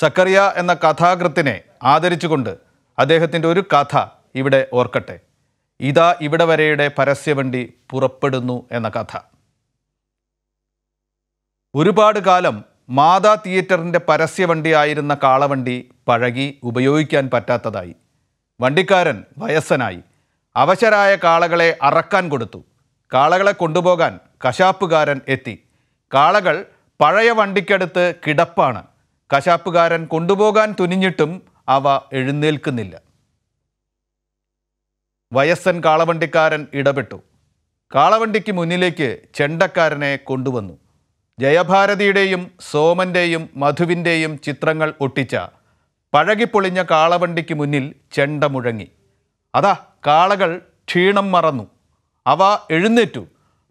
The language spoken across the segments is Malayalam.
സക്കറിയ എന്ന കഥാകൃത്തിനെ ആദരിച്ചുകൊണ്ട് അദ്ദേഹത്തിൻ്റെ ഒരു കഥ ഇവിടെ ഓർക്കട്ടെ ഇതാ ഇവിടെ വരെയുടെ പരസ്യവണ്ടി പുറപ്പെടുന്നു എന്ന കഥ ഒരുപാട് കാലം മാതാ തിയേറ്ററിൻ്റെ പരസ്യവണ്ടിയായിരുന്ന കാളവണ്ടി പഴകി ഉപയോഗിക്കാൻ പറ്റാത്തതായി വണ്ടിക്കാരൻ വയസ്സനായി അവശരായ കാളകളെ അറക്കാൻ കൊടുത്തു കാളകളെ കൊണ്ടുപോകാൻ കശാപ്പുകാരൻ എത്തി കാളകൾ പഴയ വണ്ടിക്കടുത്ത് കിടപ്പാണ് കശാപ്പുകാരൻ കൊണ്ടുപോകാൻ തുനിഞ്ഞിട്ടും അവ എഴുന്നേൽക്കുന്നില്ല വയസ്സൻ കാളവണ്ടിക്കാരൻ ഇടപെട്ടു കാളവണ്ടിക്ക് മുന്നിലേക്ക് ചെണ്ടക്കാരനെ കൊണ്ടുവന്നു ജയഭാരതിയുടെയും സോമൻ്റെയും മധുവിൻ്റെയും ചിത്രങ്ങൾ ഒട്ടിച്ച പഴകിപ്പൊളിഞ്ഞ കാളവണ്ടിക്ക് മുന്നിൽ ചെണ്ട മുഴങ്ങി അതാ കാളകൾ ക്ഷീണം മറന്നു അവ എഴുന്നേറ്റു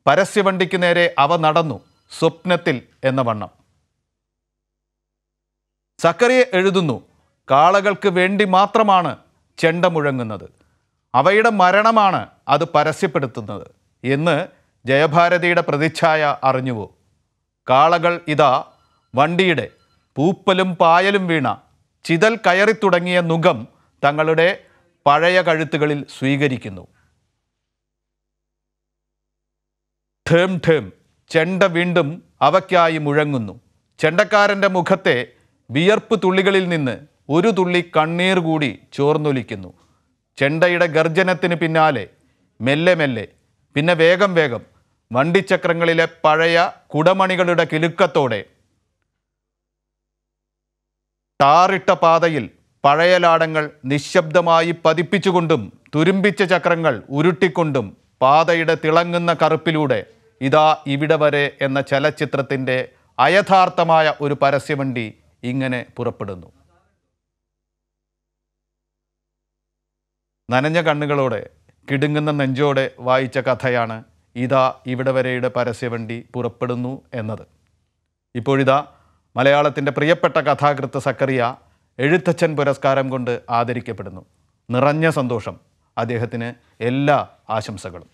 പരസ്യവണ്ടിക്ക് നേരെ അവ നടന്നു സ്വപ്നത്തിൽ എന്ന വണ്ണം സക്കറിയെ എഴുതുന്നു കാളകൾക്ക് വേണ്ടി മാത്രമാണ് ചെണ്ട മുഴങ്ങുന്നത് അവയുടെ മരണമാണ് അത് പരസ്യപ്പെടുത്തുന്നത് എന്ന് ജയഭാരതിയുടെ പ്രതിച്ഛായ അറിഞ്ഞുവോ കാളകൾ ഇതാ വണ്ടിയുടെ പൂപ്പലും പായലും വീണ ചിതൽ കയറി തുടങ്ങിയ നുഖം തങ്ങളുടെ പഴയ കഴുത്തുകളിൽ സ്വീകരിക്കുന്നു ഠേം ഠേം ചെണ്ട വീണ്ടും അവയ്ക്കായി മുഴങ്ങുന്നു ചെണ്ടക്കാരൻ്റെ മുഖത്തെ വിയർപ്പ് തുള്ളികളിൽ നിന്ന് ഒരു തുള്ളി കണ്ണീർ കൂടി ചോർന്നൊലിക്കുന്നു ചെണ്ടയുടെ ഗർജനത്തിന് പിന്നാലെ മെല്ലെ മെല്ലെ പിന്നെ വേഗം വേഗം വണ്ടിച്ചക്രങ്ങളിലെ പഴയ കുടമണികളുടെ കിലുക്കത്തോടെ ടാറിട്ട പാതയിൽ പഴയ ലാടങ്ങൾ നിശബ്ദമായി പതിപ്പിച്ചുകൊണ്ടും തുരുമ്പിച്ച ചക്രങ്ങൾ ഉരുട്ടിക്കൊണ്ടും പാതയുടെ തിളങ്ങുന്ന കറുപ്പിലൂടെ ഇതാ ഇവിടെ വരെ എന്ന ചലച്ചിത്രത്തിൻ്റെ അയഥാർത്ഥമായ ഒരു പരസ്യവണ്ടി ഇങ്ങനെ പുറപ്പെടുന്നു നനഞ്ഞ കണ്ണുകളോടെ കിടുങ്ങുന്ന നെഞ്ചോടെ വായിച്ച കഥയാണ് ഇതാ ഇവിടെ വരെയുടെ പരസ്യവണ്ടി പുറപ്പെടുന്നു എന്നത് ഇപ്പോഴിതാ മലയാളത്തിൻ്റെ പ്രിയപ്പെട്ട കഥാകൃത്ത് സക്കറിയ എഴുത്തച്ഛൻ പുരസ്കാരം കൊണ്ട് ആദരിക്കപ്പെടുന്നു നിറഞ്ഞ സന്തോഷം അദ്ദേഹത്തിന് എല്ലാ ആശംസകളും